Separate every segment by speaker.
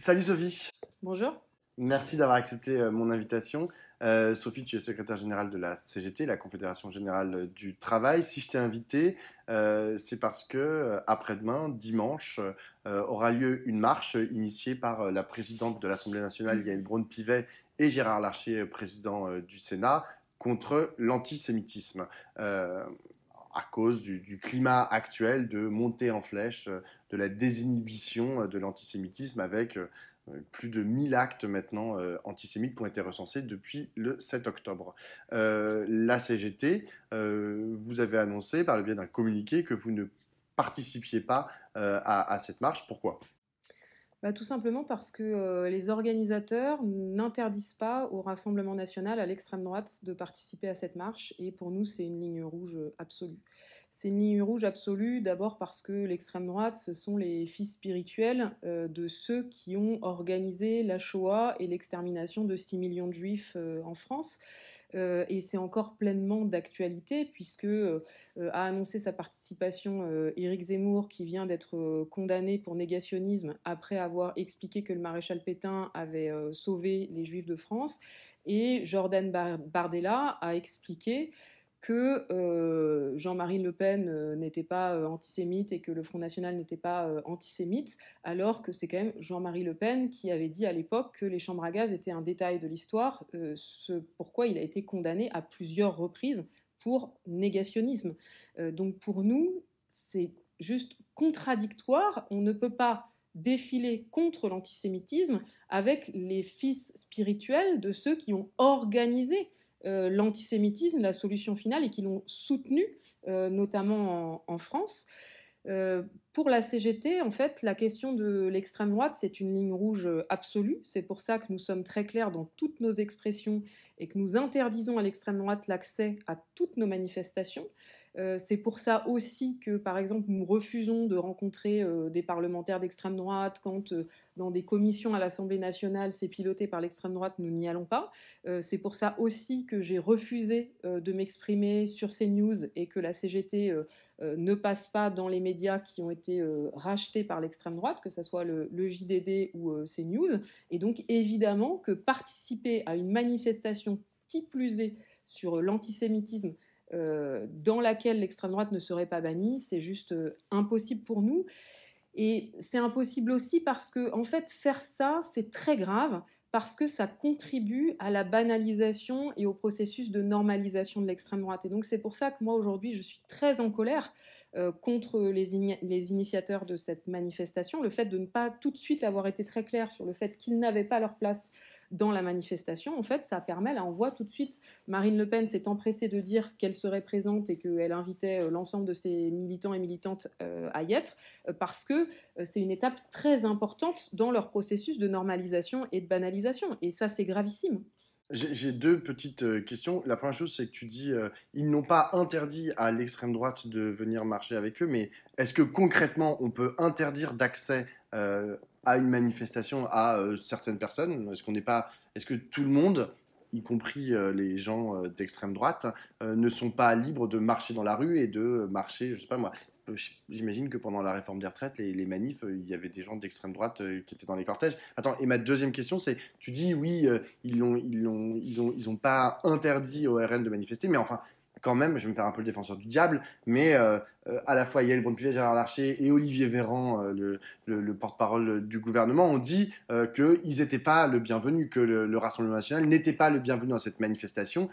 Speaker 1: Salut Sophie. Bonjour. Merci d'avoir accepté euh, mon invitation. Euh, Sophie, tu es secrétaire générale de la CGT, la Confédération générale du travail. Si je t'ai invité, euh, c'est parce que après-demain, dimanche, aura lieu une marche initiée par la présidente de l'Assemblée nationale, mm. Yann Braun-Pivet, et Gérard Larcher, président du Sénat, contre l'antisémitisme à cause du, climat actuel de montée en flèche euh, de la désinhibition euh, de l'antisémitisme avec euh, plus de 1000 actes maintenant antisémites qui ont été recensés depuis le 7 octobre. la CGT, vous avez annoncé par le biais d'un communiqué que vous ne participiez pas à cette marche. Pourquoi
Speaker 2: bah, tout simplement parce que euh, les organisateurs n'interdisent pas au Rassemblement national, à l'extrême droite, de participer à cette marche. Et pour nous, c'est une ligne rouge euh, absolue. C'est une ligne rouge absolue d'abord parce que l'extrême droite, ce sont les fils spirituels euh, de ceux qui ont organisé la Shoah et l'extermination de 6 millions de juifs en France. Euh, et c'est encore pleinement d'actualité, puisque euh, euh, a annoncé sa participation eric Éric Zemmour, qui vient d'être condamné pour négationnisme après avoir expliqué que le maréchal Pétain avait sauvé les Juifs de France. Et Jordan Bardella a expliqué que euh, Jean-Marie Le Pen euh, n'était pas euh, antisémite et que le Front National n'était pas antisémite, alors que c'est quand même Jean-Marie Le Pen qui avait dit à l'époque que les chambres à gaz étaient un détail de l'histoire, ce pourquoi il a été condamné à plusieurs reprises pour négationnisme. donc pour nous, c'est juste contradictoire, on ne peut pas défiler contre l'antisémitisme avec les fils spirituels de ceux qui ont organisé euh, l'antisémitisme, la solution finale, et qui l'ont soutenu, euh, notamment en, France. Euh, pour la CGT, en fait, la question de l'extrême droite, c'est une ligne rouge absolue. C'est pour ça que nous sommes très clairs dans toutes nos expressions et que nous interdisons à l'extrême droite l'accès à toutes nos manifestations. Euh, c'est pour ça aussi que, par exemple, nous refusons de rencontrer euh, des parlementaires d'extrême droite quand, euh, dans des commissions à l'Assemblée nationale, c'est piloté par l'extrême droite, nous n'y allons pas. c'est pour ça aussi que j'ai refusé de m'exprimer sur news et que la CGT ne passe pas dans les médias qui ont été rachetés par l'extrême droite, que ce soit le, le JDD ou CNews. Et donc, évidemment, que participer à une manifestation qui plus est sur l'antisémitisme euh, dans laquelle l'extrême droite ne serait pas bannie, c'est juste euh, impossible pour nous. Et c'est impossible aussi parce que, en fait, faire ça, c'est très grave parce que ça contribue à la banalisation et au processus de normalisation de l'extrême droite. Et donc c'est pour ça que moi aujourd'hui je suis très en colère euh, contre les, les, initiateurs de cette manifestation, le fait de ne pas tout de suite avoir été très clair sur le fait qu'ils n'avaient pas leur place dans la manifestation, en fait, ça permet, là on voit tout de suite, Marine Le Pen s'est empressée de dire qu'elle serait présente et qu'elle invitait euh, l'ensemble de ses militants et militantes euh, à y être, euh, parce que c'est une étape très importante dans leur processus de normalisation et de banalisation. Et ça, c'est gravissime.
Speaker 1: J'ai deux petites euh, questions. La première chose, c'est que tu dis euh, ils n'ont pas interdit à l'extrême droite de venir marcher avec eux, mais est-ce que concrètement, on peut interdire d'accès euh, à une manifestation à certaines personnes Est-ce qu'on n'est pas, est-ce que tout le monde, y compris les gens d'extrême droite, ne sont pas libres de marcher dans la rue et de marcher, je sais pas moi, euh, j'imagine que pendant la réforme des retraites, les, manifs, euh, il y avait des gens d'extrême droite euh, qui étaient dans les cortèges. Attends, et ma deuxième question, c'est tu dis oui, ils n'ont ils ont, ils ont pas interdit au RN de manifester, mais enfin, quand même, je vais me faire un peu le défenseur du diable, mais à la fois Yael Bonpivet, Gérard Larcher et Olivier Véran, le, le porte-parole du gouvernement, ont dit qu'ils n'étaient pas le bienvenu, que le, Rassemblement national n'était pas le bienvenu dans cette manifestation.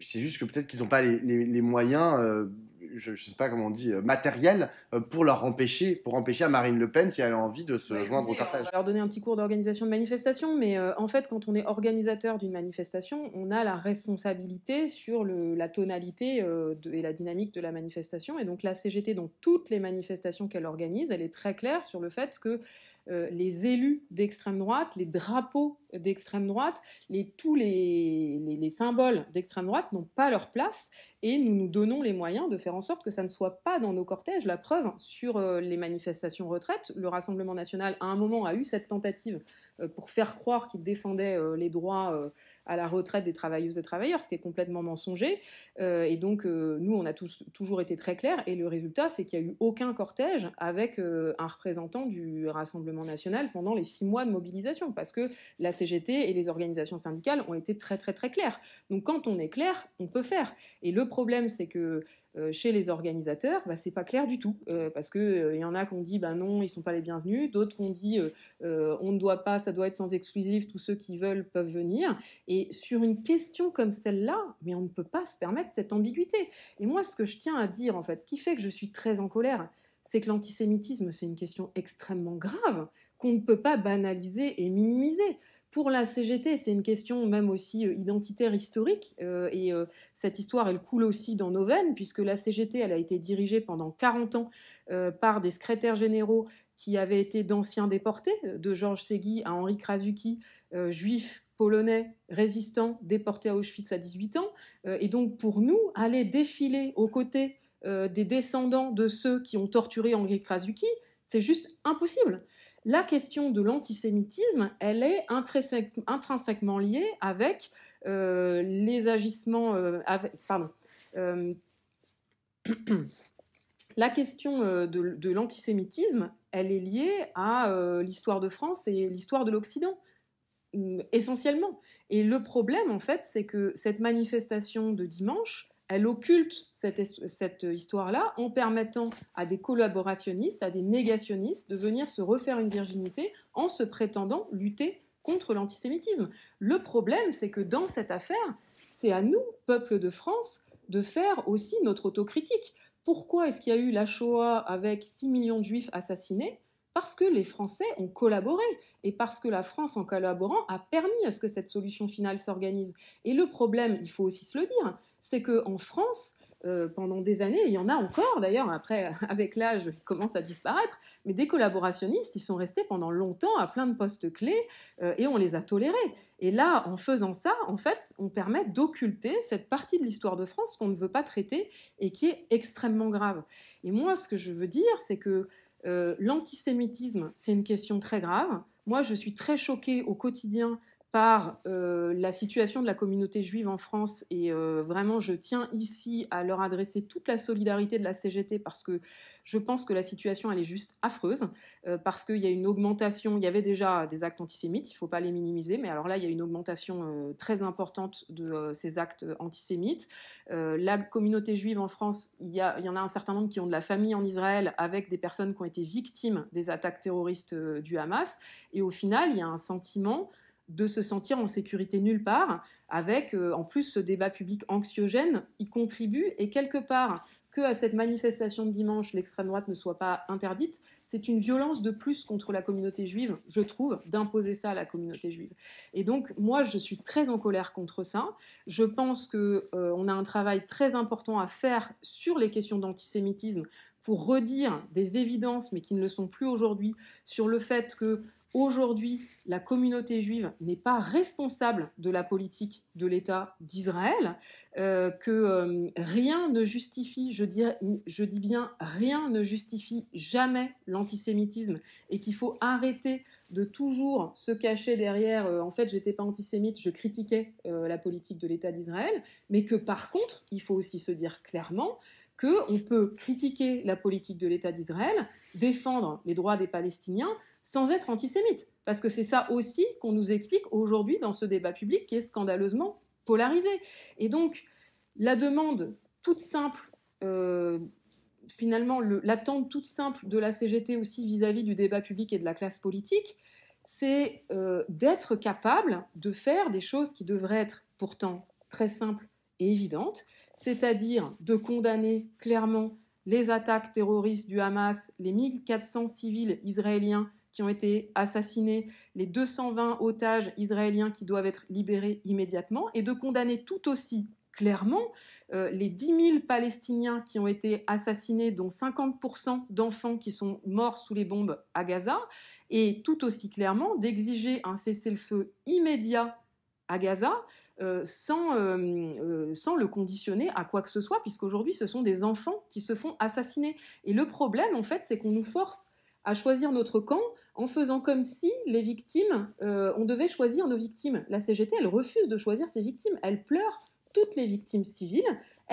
Speaker 1: C'est juste que peut-être qu'ils n'ont pas les moyens je ne sais pas comment on dit, euh, matériel euh, pour leur empêcher, pour empêcher à Marine Le Pen, si elle a envie, de se bah, joindre au partage. On va
Speaker 2: leur donner un petit cours d'organisation de manifestation, mais euh, en fait, quand on est organisateur d'une manifestation, on a la responsabilité sur la tonalité et la dynamique de la manifestation. Et donc la CGT, dans toutes les manifestations qu'elle organise, elle est très claire sur le fait que euh, les élus d'extrême droite, les drapeaux d'extrême droite, les, tous les, symboles d'extrême droite n'ont pas leur place et nous nous donnons les moyens de faire en sorte que ça ne soit pas dans nos cortèges. La preuve, hein, sur euh, les manifestations retraites, le Rassemblement national à un moment a eu cette tentative euh, pour faire croire qu'il défendait euh, les droits euh, à la retraite des travailleuses et travailleurs, ce qui est complètement mensonger. et donc, nous, on a toujours été très clairs. Et le résultat, c'est qu'il n'y a eu aucun cortège avec un représentant du Rassemblement national pendant les six mois de mobilisation, parce que la CGT et les organisations syndicales ont été très, très, très claires. Donc, quand on est clair, on peut faire. Et le problème, c'est que chez les organisateurs, bah, c'est pas clair du tout, parce qu'il y en a qui ont dit, bah non, ils sont pas les bienvenus, d'autres qui ont dit, on ne doit pas ça doit être sans exclusif, tous ceux qui veulent peuvent venir. Et sur une question comme celle-là, mais on ne peut pas se permettre cette ambiguïté. Et moi, ce que je tiens à dire, en fait, ce qui fait que je suis très en colère, c'est que l'antisémitisme, c'est une question extrêmement grave qu'on ne peut pas banaliser et minimiser. Pour la CGT, c'est une question même aussi euh, identitaire historique, euh, et euh, cette histoire, elle coule aussi dans nos veines, puisque la CGT, elle a été dirigée pendant 40 ans par des secrétaires généraux qui avait été d'anciens déportés, euh, de Georges Segui à Henri Krasuki, euh, juif, polonais résistant, déporté à Auschwitz à 18 ans. Euh, et donc pour nous, aller défiler aux côtés des descendants de ceux qui ont torturé Henri Krasuki, c'est juste impossible. La question de l'antisémitisme, elle est intrinsèquement liée avec les agissements... pardon. la question de, de l'antisémitisme, elle est liée à euh, l'histoire de France et l'histoire de l'Occident, mm, essentiellement. Et le problème, en fait, c'est que cette manifestation de dimanche, elle occulte cette, cette histoire-là en permettant à des collaborationnistes, à des négationnistes de venir se refaire une virginité en se prétendant lutter contre l'antisémitisme. Le problème, c'est que dans cette affaire, c'est à nous, peuple de France, de faire aussi notre autocritique. Pourquoi est-ce qu'il y a eu la Shoah avec 6 millions de juifs assassinés Parce que les Français ont collaboré et parce que la France, en collaborant, a permis à ce que cette solution finale s'organise. Et le problème, il faut aussi se le dire, c'est qu'en France, euh, pendant des années. il y en a encore d'ailleurs, après, avec l'âge, qui commence à disparaître. Mais des collaborationnistes, ils sont restés pendant longtemps à plein de postes clés euh, et on les a tolérés. Et là, en faisant ça, en fait, on permet d'occulter cette partie de l'histoire de France qu'on ne veut pas traiter et qui est extrêmement grave. Et moi, ce que je veux dire, c'est que euh, l'antisémitisme, c'est une question très grave. Moi, je suis très choquée au quotidien par euh, la situation de la communauté juive en France. Et euh, vraiment, je tiens ici à leur adresser toute la solidarité de la CGT parce que je pense que la situation, elle est juste affreuse, euh, parce qu'il y a une augmentation, il y avait déjà des actes antisémites, il ne faut pas les minimiser, mais alors là, il y a une augmentation très importante de ces actes antisémites. la communauté juive en France, il il y, en a un certain nombre qui ont de la famille en Israël avec des personnes qui ont été victimes des attaques terroristes du Hamas. Et au final, il y a un sentiment de se sentir en sécurité nulle part, avec euh, en plus ce débat public anxiogène, il contribue et quelque part que à cette manifestation de dimanche l'extrême droite ne soit pas interdite, c'est une violence de plus contre la communauté juive, je trouve, d'imposer ça à la communauté juive. Et donc moi je suis très en colère contre ça. Je pense qu'on euh, a un travail très important à faire sur les questions d'antisémitisme pour redire des évidences mais qui ne le sont plus aujourd'hui sur le fait que Aujourd'hui, la communauté juive n'est pas responsable de la politique de l'État d'Israël, euh, que euh, rien ne justifie, je, dis bien rien ne justifie jamais l'antisémitisme, et qu'il faut arrêter de toujours se cacher derrière euh, en fait j'étais pas antisémite, je critiquais la politique de l'État d'Israël, mais que par contre, il faut aussi se dire clairement qu'on peut critiquer la politique de l'État d'Israël, défendre les droits des Palestiniens sans être antisémite. Parce que c'est ça aussi qu'on nous explique aujourd'hui dans ce débat public qui est scandaleusement polarisé. Et donc, la demande toute simple, euh, finalement, l'attente toute simple de la CGT aussi vis-à-vis du débat public et de la classe politique, c'est euh, d'être capable de faire des choses qui devraient être pourtant très simples évidente, c'est-à-dire de condamner clairement les attaques terroristes du Hamas, les 1400 civils israéliens qui ont été assassinés, les 220 otages israéliens qui doivent être libérés immédiatement, et de condamner tout aussi clairement euh, les 10 000 Palestiniens qui ont été assassinés, dont 50% d'enfants qui sont morts sous les bombes à Gaza, et tout aussi clairement d'exiger un cessez-le-feu immédiat à Gaza, euh, euh, euh, sans, le conditionner à quoi que ce soit, puisqu'aujourd'hui, ce sont des enfants qui se font assassiner. Et le problème, en fait, c'est qu'on nous force à choisir notre camp en faisant comme si les victimes, on devait choisir nos victimes. La CGT, elle refuse de choisir ses victimes. Elle pleure toutes les victimes civiles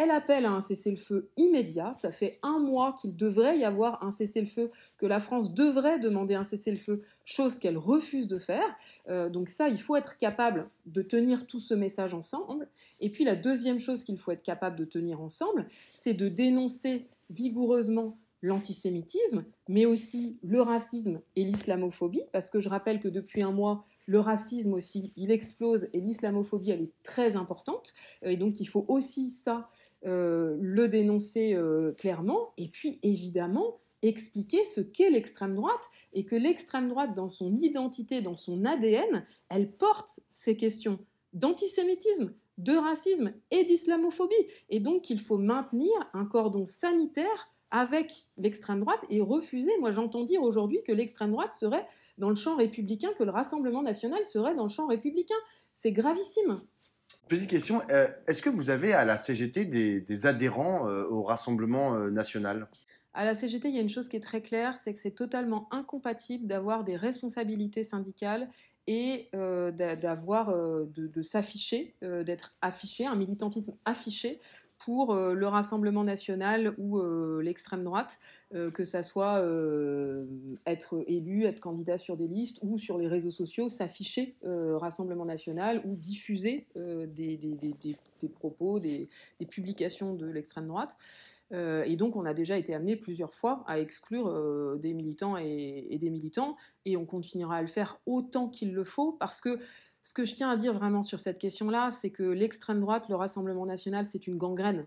Speaker 2: elle appelle à un cessez-le-feu immédiat. Ça fait un mois qu'il devrait y avoir un cessez-le-feu, que la France devrait demander un cessez-le-feu, chose qu'elle refuse de faire. Euh, donc ça, il faut être capable de tenir tout ce message ensemble. Et puis la deuxième chose qu'il faut être capable de tenir ensemble, c'est de dénoncer vigoureusement l'antisémitisme, mais aussi le racisme et l'islamophobie, parce que je rappelle que depuis un mois, le racisme aussi, il explose et l'islamophobie, elle est très importante. Et donc, il faut aussi ça euh, le dénoncer euh, clairement, et puis évidemment expliquer ce qu'est l'extrême droite, et que l'extrême droite, dans son identité, dans son ADN, elle porte ces questions d'antisémitisme, de racisme et d'islamophobie, et donc il faut maintenir un cordon sanitaire avec l'extrême droite et refuser, moi j'entends dire aujourd'hui que l'extrême droite serait dans le champ républicain, que le Rassemblement national serait dans le champ républicain. C'est gravissime.
Speaker 1: Petite question, euh, est-ce que vous avez à la CGT des, adhérents euh, au Rassemblement euh, national
Speaker 2: À la CGT, il y a une chose qui est très claire, c'est que c'est totalement incompatible d'avoir des responsabilités syndicales et d'avoir de s'afficher, d'être affiché, un militantisme affiché pour euh, le Rassemblement national ou euh, l'extrême droite, euh, que ça soit être élu, être candidat sur des listes ou sur les réseaux sociaux, s'afficher Rassemblement national ou diffuser des, propos, des, publications de l'extrême droite. et donc, on a déjà été amené plusieurs fois à exclure des militants et, des militants, et on continuera à le faire autant qu'il le faut, parce que ce que je tiens à dire vraiment sur cette question-là, c'est que l'extrême droite, le Rassemblement national, c'est une gangrène.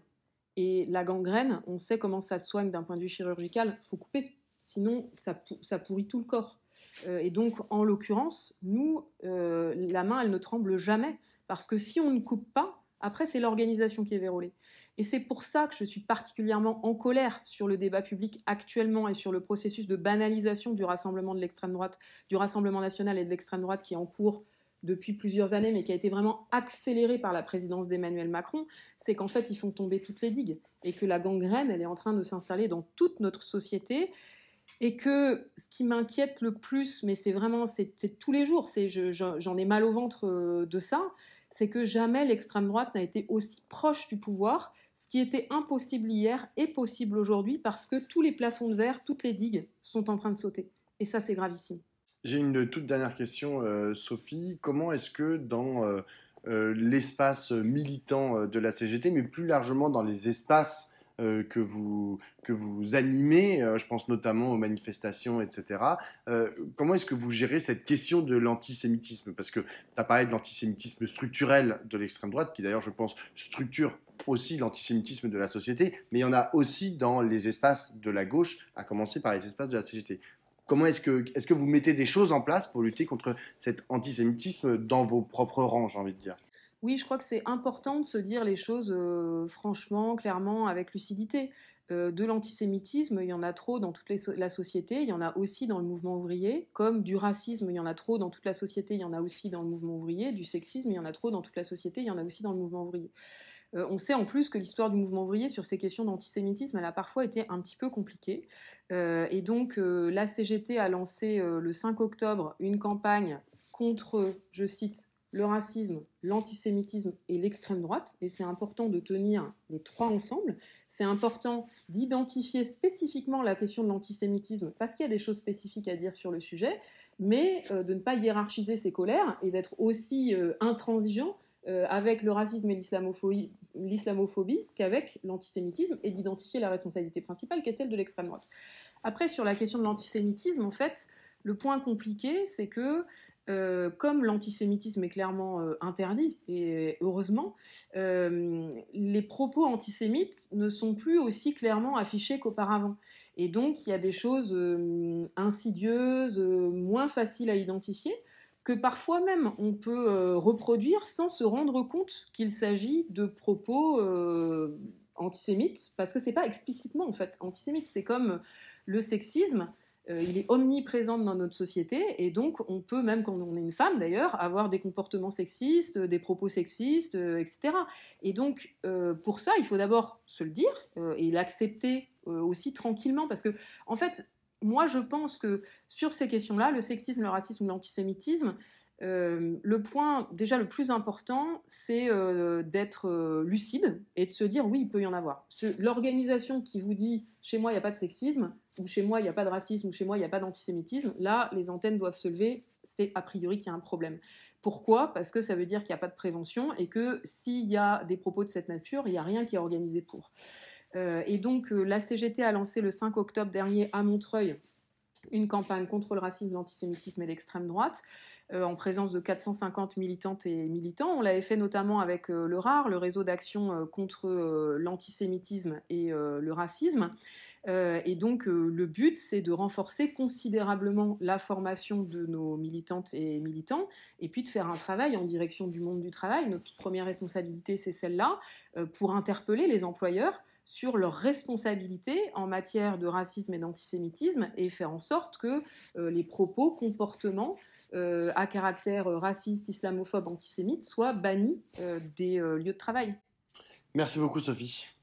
Speaker 2: Et la gangrène, on sait comment ça se soigne d'un point de vue chirurgical, faut couper, sinon ça, ça pourrit tout le corps. Euh, et donc, en l'occurrence, nous, euh, la main, elle ne tremble jamais, parce que si on ne coupe pas, après, c'est l'organisation qui est vérolée. Et c'est pour ça que je suis particulièrement en colère sur le débat public actuellement et sur le processus de banalisation du rassemblement de l'extrême droite, du rassemblement national et de l'extrême droite qui est en cours depuis plusieurs années, mais qui a été vraiment accéléré par la présidence d'Emmanuel Macron, c'est qu'en fait, ils font tomber toutes les digues et que la gangrène, elle est en train de s'installer dans toute notre société. Et que ce qui m'inquiète le plus, mais c'est vraiment, c'est tous les jours, c'est j'en ai mal au ventre euh, de ça, c'est que jamais l'extrême droite n'a été aussi proche du pouvoir. Ce qui était impossible hier est possible aujourd'hui parce que tous les plafonds de verre, toutes les digues sont en train de sauter. Et ça, c'est gravissime.
Speaker 1: J'ai une toute dernière question, euh, Sophie. Comment est-ce que dans euh, euh, l'espace militant de la CGT, mais plus largement dans les espaces que, vous, que vous animez, je pense notamment aux manifestations, etc., comment est-ce que vous gérez cette question de l'antisémitisme Parce que tu as parlé de l'antisémitisme structurel de l'extrême droite, qui d'ailleurs, je pense, structure aussi l'antisémitisme de la société, mais il y en a aussi dans les espaces de la gauche, à commencer par les espaces de la CGT. Comment est-ce que, est que vous mettez des choses en place pour lutter contre cet antisémitisme dans vos propres rangs, j'ai envie de dire
Speaker 2: oui, je crois que c'est important de se dire les choses euh, franchement, clairement, avec lucidité. Euh, de l'antisémitisme, il y en a trop dans toute la société, il y en a aussi dans le mouvement ouvrier, comme du racisme, il y en a trop dans toute la société, il y en a aussi dans le mouvement ouvrier, du sexisme, il y en a trop dans toute la société, il y en a aussi dans le mouvement ouvrier. Euh, on sait en plus que l'histoire du mouvement ouvrier sur ces questions d'antisémitisme, elle a parfois été un petit peu compliquée. Euh, et donc, euh, la CGT a lancé le 5 octobre une campagne contre, je cite, le racisme, l'antisémitisme et l'extrême droite. Et c'est important de tenir les trois ensemble. C'est important d'identifier spécifiquement la question de l'antisémitisme parce qu'il y a des choses spécifiques à dire sur le sujet, mais de ne pas hiérarchiser ses colères et d'être aussi intransigeant euh, avec le racisme et l'islamophobie, qu'avec l'antisémitisme et d'identifier la responsabilité principale qui est celle de l'extrême droite. Après, sur la question de l'antisémitisme, en fait, le point compliqué, c'est que euh, comme l'antisémitisme est clairement euh, interdit, et heureusement, les propos antisémites ne sont plus aussi clairement affichés qu'auparavant. Et donc, il y a des choses insidieuses, moins faciles à identifier, que parfois même on peut euh, reproduire sans se rendre compte qu'il s'agit de propos euh, antisémites, parce que c'est pas explicitement en fait antisémite, c'est comme le sexisme. Euh, il est omniprésent dans notre société et donc on peut, même quand on est une femme d'ailleurs, avoir des comportements sexistes, des propos sexistes, etc. Et donc pour ça, il faut d'abord se le dire et l'accepter aussi tranquillement parce que en fait moi, je pense que sur ces questions-là, le sexisme, le racisme, l'antisémitisme, euh, le point déjà le plus important, c'est euh, d'être euh, lucide et de se dire oui, il peut y en avoir. L'organisation qui vous dit chez moi, il n'y a pas de sexisme, ou chez moi, il n'y a pas de racisme, ou chez moi, il n'y a pas d'antisémitisme, là, les antennes doivent se lever, c'est a priori qu'il y a un problème. Pourquoi Parce que ça veut dire qu'il n'y a pas de prévention et que s'il y a des propos de cette nature, il n'y a rien qui est organisé pour. Euh, et donc, euh, la CGT a lancé le 5 octobre dernier à Montreuil une campagne contre le racisme, l'antisémitisme et l'extrême droite, euh, en présence de 450 militantes et militants. On l'avait fait notamment avec le RAR, le réseau d'action contre l'antisémitisme et le racisme. et donc le but, c'est de renforcer considérablement la formation de nos militantes et militants, et puis de faire un travail en direction du monde du travail. Notre première responsabilité, c'est celle-là, pour interpeller les employeurs sur leurs responsabilités en matière de racisme et d'antisémitisme et faire en sorte que euh, les propos, comportements euh, à caractère euh, raciste, islamophobe, antisémite soient bannis des lieux de travail.
Speaker 1: Merci beaucoup Sophie.